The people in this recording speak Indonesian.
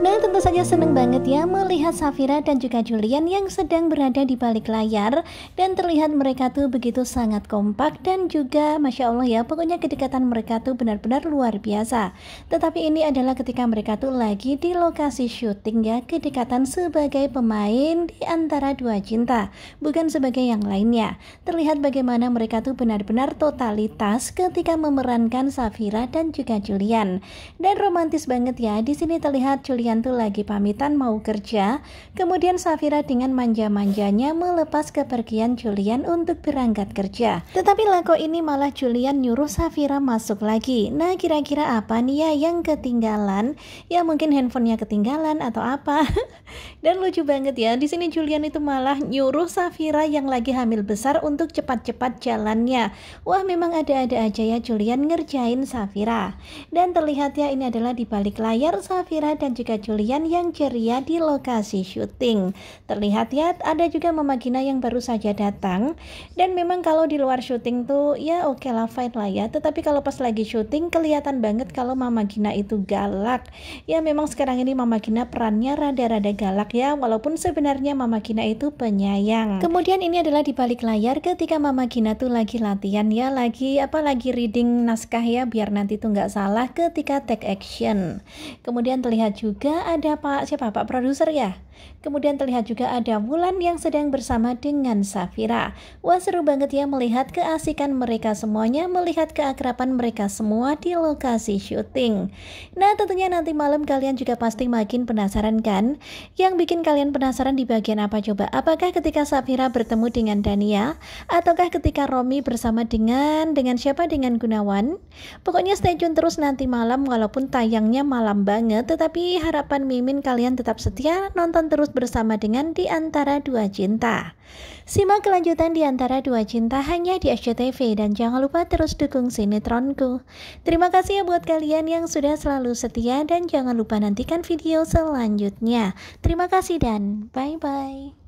Nah tentu saja seneng banget ya melihat Safira dan juga Julian yang sedang berada di balik layar Dan terlihat mereka tuh begitu sangat kompak dan juga Masya Allah ya pokoknya kedekatan mereka tuh benar-benar luar biasa Tetapi ini adalah ketika mereka tuh lagi di lokasi syuting ya Kedekatan sebagai pemain di antara dua cinta bukan sebagai yang lainnya Terlihat bagaimana mereka tuh benar-benar totalitas ketika memerankan Safira dan juga Julian Dan romantis banget ya di sini terlihat Julian kalian tuh lagi pamitan mau kerja, kemudian Safira dengan manja-manjanya melepas kepergian Julian untuk berangkat kerja. Tetapi Lako ini malah Julian nyuruh Safira masuk lagi. Nah, kira-kira apa nih ya yang ketinggalan? Ya mungkin handphonenya ketinggalan atau apa? Dan lucu banget ya, di sini Julian itu malah nyuruh Safira yang lagi hamil besar untuk cepat-cepat jalannya. Wah, memang ada-ada aja ya Julian ngerjain Safira. Dan terlihat ya ini adalah di balik layar Safira dan juga Julian yang ceria di lokasi syuting. Terlihat ya ada juga Mama Gina yang baru saja datang dan memang kalau di luar syuting tuh ya oke okay lah fine lah ya. Tetapi kalau pas lagi syuting kelihatan banget kalau Mama Gina itu galak. Ya memang sekarang ini Mama Gina perannya rada-rada galak ya walaupun sebenarnya Mama Gina itu penyayang. Kemudian ini adalah di balik layar ketika Mama Gina tuh lagi latihan ya lagi apa lagi reading naskah ya biar nanti tuh nggak salah ketika take action. Kemudian terlihat juga juga ada Pak siapa Pak produser ya. Kemudian terlihat juga ada Wulan yang sedang bersama dengan Safira. Wah seru banget ya melihat keasikan mereka semuanya, melihat keakraban mereka semua di lokasi syuting. Nah tentunya nanti malam kalian juga pasti makin penasaran kan? Yang bikin kalian penasaran di bagian apa coba? Apakah ketika Safira bertemu dengan Dania? Ataukah ketika Romi bersama dengan dengan siapa? Dengan Gunawan? Pokoknya stay tune terus nanti malam walaupun tayangnya malam banget tetapi harap harapan Mimin kalian tetap setia nonton terus bersama dengan Di Antara Dua Cinta. Simak kelanjutan Di Antara Dua Cinta hanya di SCTV dan jangan lupa terus dukung sinetronku. Terima kasih ya buat kalian yang sudah selalu setia dan jangan lupa nantikan video selanjutnya. Terima kasih dan bye-bye.